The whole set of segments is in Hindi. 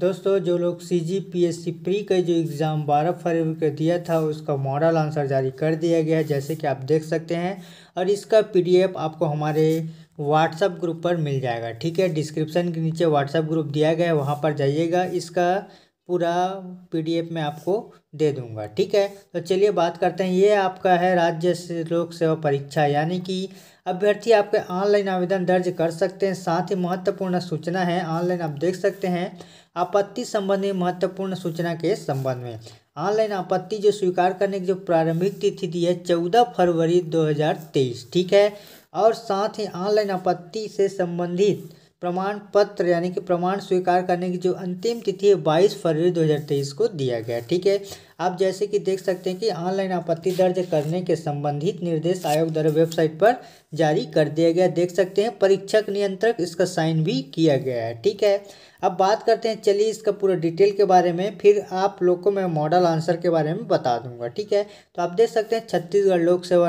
दोस्तों जो लोग C G P S C pre का जो एग्ज़ाम 12 फरवरी को दिया था उसका मॉडल आंसर जारी कर दिया गया है जैसे कि आप देख सकते हैं और इसका पीडीएफ आपको हमारे व्हाट्सएप ग्रुप पर मिल जाएगा ठीक है डिस्क्रिप्शन के नीचे व्हाट्सएप ग्रुप दिया गया है वहाँ पर जाइएगा इसका पूरा पीडीएफ में आपको दे दूंगा ठीक है तो चलिए बात करते हैं ये आपका है राज्य लोक सेवा परीक्षा यानी कि अभ्यर्थी आपके ऑनलाइन आवेदन दर्ज कर सकते हैं साथ ही महत्वपूर्ण सूचना है ऑनलाइन आप देख सकते हैं आपत्ति संबंधी महत्वपूर्ण सूचना के संबंध में ऑनलाइन आपत्ति जो स्वीकार करने की जो प्रारंभिक तिथि दी है चौदह फरवरी दो ठीक है और साथ ही ऑनलाइन आपत्ति से संबंधित प्रमाण पत्र यानी कि प्रमाण स्वीकार करने की जो अंतिम तिथि है बाईस फरवरी 2023 को दिया गया ठीक है आप जैसे कि देख सकते हैं कि ऑनलाइन आपत्ति दर्ज करने के संबंधित निर्देश आयोग द्वारा वेबसाइट पर जारी कर दिया गया देख सकते हैं परीक्षक नियंत्रक इसका साइन भी किया गया है ठीक है अब बात करते हैं चलिए इसका पूरा डिटेल के बारे में फिर आप लोग को मैं मॉडल आंसर के बारे में बता दूंगा ठीक है तो आप देख सकते हैं छत्तीसगढ़ लोक सेवा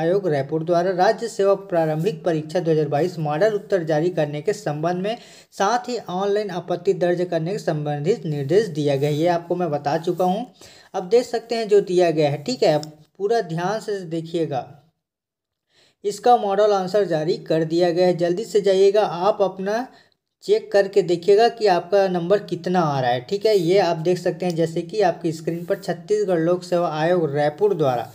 आयोग रायपुर द्वारा राज्य सेवा प्रारंभिक परीक्षा 2022 मॉडल उत्तर जारी करने के संबंध में साथ ही ऑनलाइन आपत्ति दर्ज करने के संबंधित निर्देश दिया गया ये आपको मैं बता चुका हूँ अब देख सकते हैं जो दिया गया है ठीक है पूरा ध्यान से देखिएगा इसका मॉडल आंसर जारी कर दिया गया है जल्दी से जाइएगा आप अपना चेक करके देखिएगा कि आपका नंबर कितना आ रहा है ठीक है ये आप देख सकते हैं जैसे कि आपकी स्क्रीन पर छत्तीसगढ़ लोक सेवा आयोग रायपुर द्वारा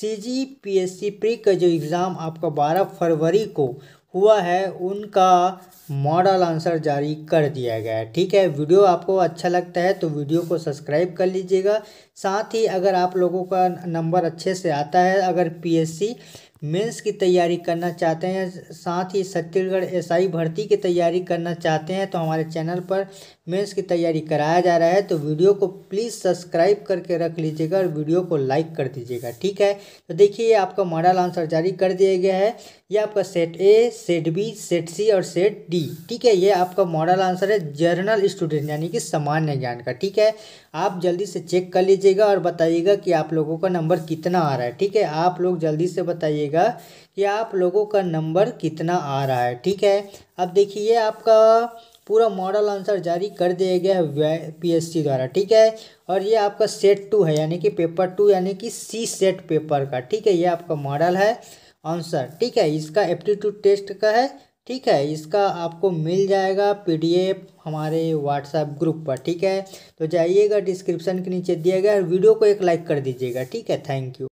C G P S C pre का जो एग्ज़ाम आपका बारह फरवरी को हुआ है उनका मॉडल आंसर जारी कर दिया गया है ठीक है वीडियो आपको अच्छा लगता है तो वीडियो को सब्सक्राइब कर लीजिएगा साथ ही अगर आप लोगों का नंबर अच्छे से आता है अगर पीएससी मेंस की तैयारी करना चाहते हैं साथ ही छत्तीसगढ़ एसआई भर्ती की तैयारी करना चाहते हैं तो हमारे चैनल पर मेंस की तैयारी कराया जा रहा है तो वीडियो को प्लीज़ सब्सक्राइब करके रख लीजिएगा और वीडियो को लाइक कर दीजिएगा ठीक है तो देखिए ये आपका मॉडल आंसर जारी कर दिया गया है ये आपका set A set B set C और सेट डी ठीक है ये आपका मॉडल आंसर है जर्नल स्टूडेंट यानी कि सामान्य ज्ञान का ठीक है आप जल्दी से चेक कर लीजिएगा और बताइएगा कि आप लोगों का नंबर कितना आ रहा है ठीक है आप लोग जल्दी से बताइएगा देखिएगा कि आप लोगों का नंबर कितना आ रहा है ठीक है अब देखिए आपका पूरा मॉडल आंसर जारी कर दिया गया है पीएससी द्वारा ठीक है और ये आपका सेट टू है यानी कि पेपर टू यानी कि सी सेट पेपर का ठीक है ये आपका मॉडल है आंसर ठीक है इसका एप्टीट्यूड टेस्ट का है ठीक है इसका आपको मिल जाएगा पीडीएफ हमारे व्हाट्सएप ग्रुप पर ठीक है तो जाइएगा डिस्क्रिप्शन के नीचे दिया गया और वीडियो को एक लाइक कर दीजिएगा ठीक है थैंक यू